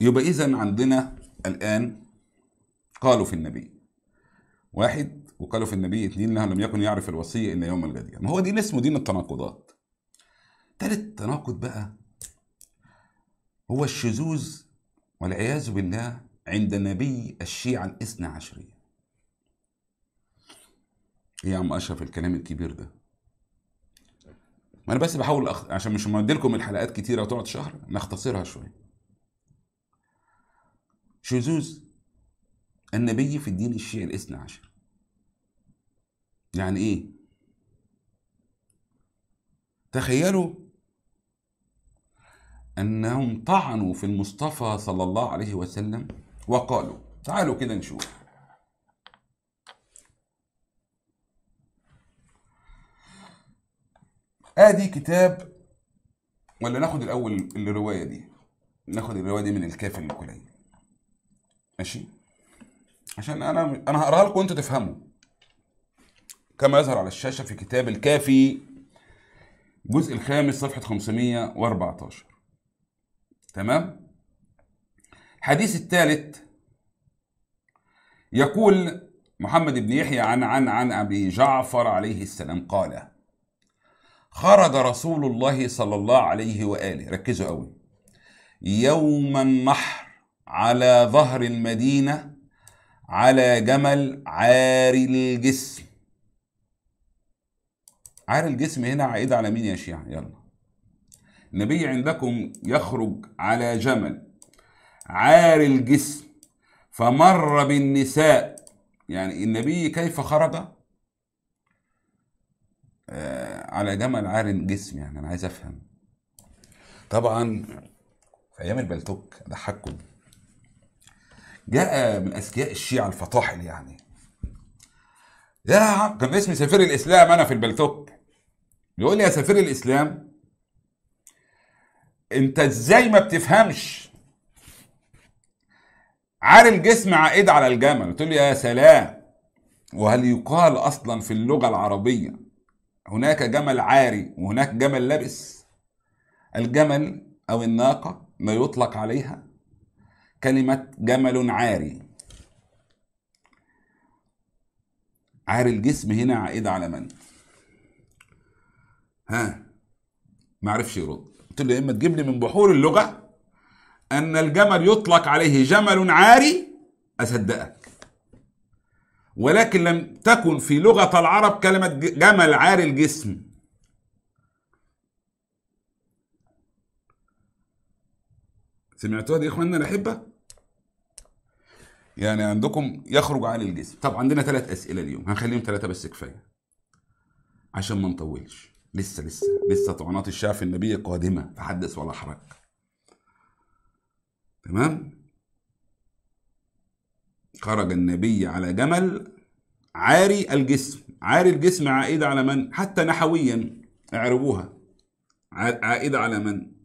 يبقى إذا عندنا الآن قالوا في النبي واحد وقالوا في النبي اثنين انه لم يكن يعرف الوصيه الا يوم الجدير ما هو دين اسمه دين التناقضات تالت تناقض بقى هو الشذوذ والعياذ بالله عند نبي الشيعة الاثنى عشرية ايه يا عم اشرف الكلام الكبير ده ما انا بس بحاول أخ... عشان مش مديلكم الحلقات كتيرة وتقعد شهر نختصرها شوية شذوذ النبي في الدين الشيعي الاثنى عشر يعني ايه تخيلوا انهم طعنوا في المصطفى صلى الله عليه وسلم وقالوا تعالوا كده نشوف ادي كتاب ولا ناخد الاول الروايه دي ناخد الروايه دي من الكافر الكليه ماشي عشان انا انا هقراها لكم وانتوا تفهموا كما يظهر على الشاشه في كتاب الكافي الجزء الخامس صفحه 514 تمام الحديث الثالث يقول محمد بن يحيى عن عن عن ابي جعفر عليه السلام قال خرج رسول الله صلى الله عليه واله ركزوا قوي يوم النحر على ظهر المدينة على جمل عار الجسم عار الجسم هنا عائد على مين يا شيعة يلا النبي عندكم يخرج على جمل عار الجسم فمر بالنساء يعني النبي كيف خرج آه، على جمل عار الجسم يعني انا عايز افهم طبعا في ايام البلتوك ضحككم جاء من اذكياء الشيعه الفطاحل يعني يا عم كان اسمي سفير الاسلام انا في البلتوك يقول لي يا سفير الاسلام انت ازاي ما بتفهمش عار الجسم عائد على الجمل قلت له يا سلام وهل يقال اصلا في اللغه العربيه هناك جمل عاري وهناك جمل لبس الجمل او الناقه ما يطلق عليها كلمة جمل عاري عاري الجسم هنا عائدة على من؟ ها ما عرفش يرد قلت له يا اما تجيب لي من بحور اللغة أن الجمل يطلق عليه جمل عاري أصدقك ولكن لم تكن في لغة العرب كلمة جمل عاري الجسم سمعتوها دي يا اخواننا الاحبه يعني عندكم يخرج عن الجسم طب عندنا ثلاث اسئله اليوم هنخليهم ثلاثه بس كفايه عشان ما نطولش لسه لسه لسه طعنات الشعف النبي قادمه فحدث ولا حرج تمام خرج النبي على جمل عاري الجسم عاري الجسم عائدة على من؟ حتى نحويا اعربوها عائدة على من؟